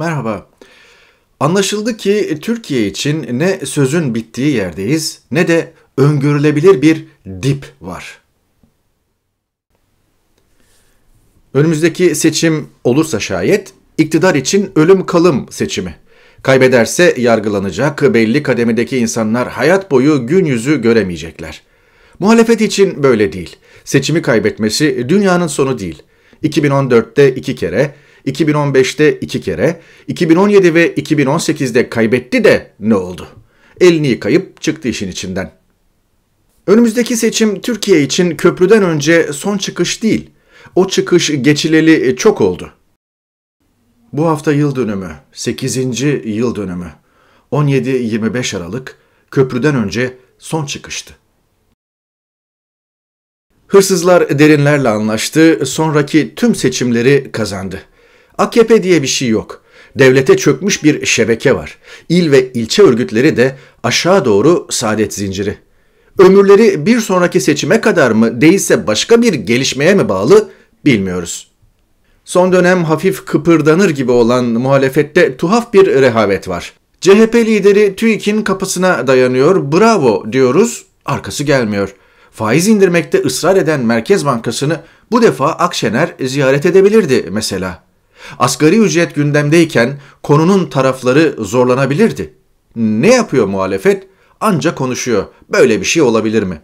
Merhaba. Anlaşıldı ki Türkiye için ne sözün bittiği yerdeyiz ne de öngörülebilir bir dip var. Önümüzdeki seçim olursa şayet iktidar için ölüm kalım seçimi. Kaybederse yargılanacak belli kademedeki insanlar hayat boyu gün yüzü göremeyecekler. Muhalefet için böyle değil. Seçimi kaybetmesi dünyanın sonu değil. 2014'te iki kere, 2015'te iki kere, 2017 ve 2018'de kaybetti de ne oldu? Elini yıkayıp çıktı işin içinden. Önümüzdeki seçim Türkiye için köprüden önce son çıkış değil. O çıkış geçileli e, çok oldu. Bu hafta yıl dönümü, 8. yıl dönümü. 17-25 Aralık köprüden önce son çıkıştı. Hırsızlar derinlerle anlaştı, sonraki tüm seçimleri kazandı. AKP diye bir şey yok. Devlete çökmüş bir şebeke var. İl ve ilçe örgütleri de aşağı doğru saadet zinciri. Ömürleri bir sonraki seçime kadar mı değilse başka bir gelişmeye mi bağlı bilmiyoruz. Son dönem hafif kıpırdanır gibi olan muhalefette tuhaf bir rehavet var. CHP lideri TÜİK'in kapısına dayanıyor, bravo diyoruz, arkası gelmiyor. Faiz indirmekte ısrar eden Merkez Bankası'nı bu defa Akşener ziyaret edebilirdi mesela. Asgari ücret gündemdeyken konunun tarafları zorlanabilirdi. Ne yapıyor muhalefet? Anca konuşuyor. Böyle bir şey olabilir mi?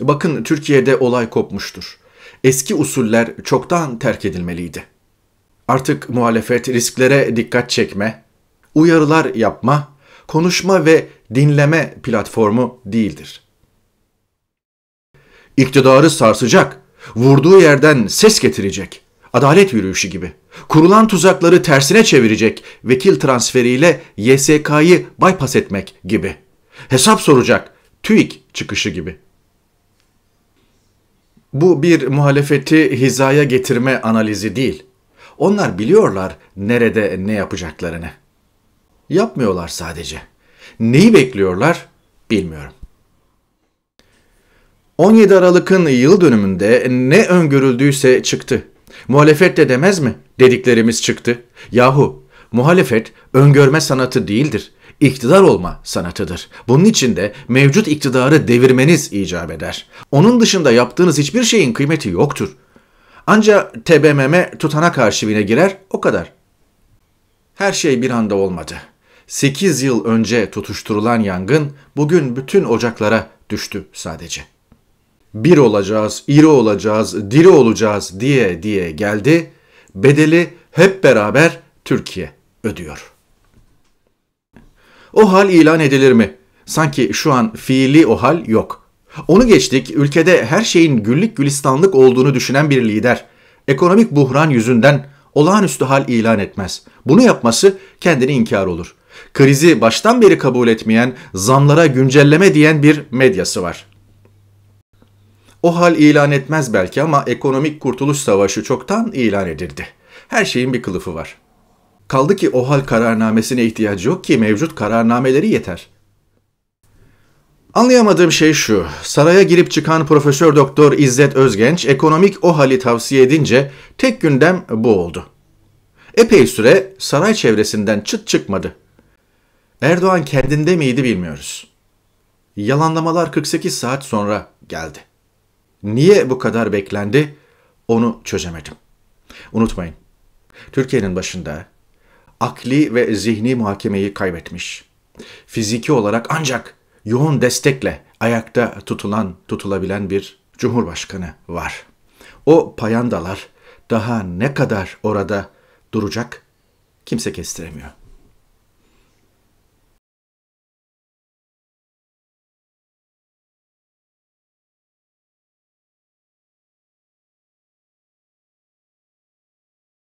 Bakın Türkiye'de olay kopmuştur. Eski usuller çoktan terk edilmeliydi. Artık muhalefet risklere dikkat çekme, uyarılar yapma, konuşma ve dinleme platformu değildir. İktidarı sarsacak, vurduğu yerden ses getirecek, adalet yürüyüşü gibi. Kurulan tuzakları tersine çevirecek vekil transferiyle YSK'yı bypass etmek gibi. Hesap soracak TÜİK çıkışı gibi. Bu bir muhalefeti hizaya getirme analizi değil. Onlar biliyorlar nerede ne yapacaklarını. Yapmıyorlar sadece. Neyi bekliyorlar bilmiyorum. 17 Aralık'ın yıl dönümünde ne öngörüldüyse çıktı. Muhalefet de demez mi? Dediklerimiz çıktı. Yahu muhalefet öngörme sanatı değildir. İktidar olma sanatıdır. Bunun için de mevcut iktidarı devirmeniz icap eder. Onun dışında yaptığınız hiçbir şeyin kıymeti yoktur. Ancak TBMM tutanak arşivine girer o kadar. Her şey bir anda olmadı. 8 yıl önce tutuşturulan yangın bugün bütün ocaklara düştü sadece bir olacağız, iri olacağız, diri olacağız diye diye geldi. Bedeli hep beraber Türkiye ödüyor. O hal ilan edilir mi? Sanki şu an fiili o hal yok. Onu geçtik, ülkede her şeyin güllük gülistanlık olduğunu düşünen bir lider, ekonomik buhran yüzünden olağanüstü hal ilan etmez. Bunu yapması kendini inkar olur. Krizi baştan beri kabul etmeyen, zamlara güncelleme diyen bir medyası var. O hal ilan etmez belki ama ekonomik kurtuluş savaşı çoktan ilan edildi. Her şeyin bir kılıfı var. Kaldı ki o hal kararnamesine ihtiyacı yok ki mevcut kararnameleri yeter. Anlayamadığım şey şu. Saraya girip çıkan Profesör Doktor İzzet Özgenç ekonomik o hali tavsiye edince tek gündem bu oldu. Epey süre saray çevresinden çıt çıkmadı. Erdoğan kendinde miydi bilmiyoruz. Yalanlamalar 48 saat sonra geldi. Niye bu kadar beklendi? Onu çözemedim. Unutmayın. Türkiye'nin başında akli ve zihni muhakemeyi kaybetmiş. Fiziki olarak ancak yoğun destekle ayakta tutulan, tutulabilen bir cumhurbaşkanı var. O payandalar daha ne kadar orada duracak kimse kestiremiyor.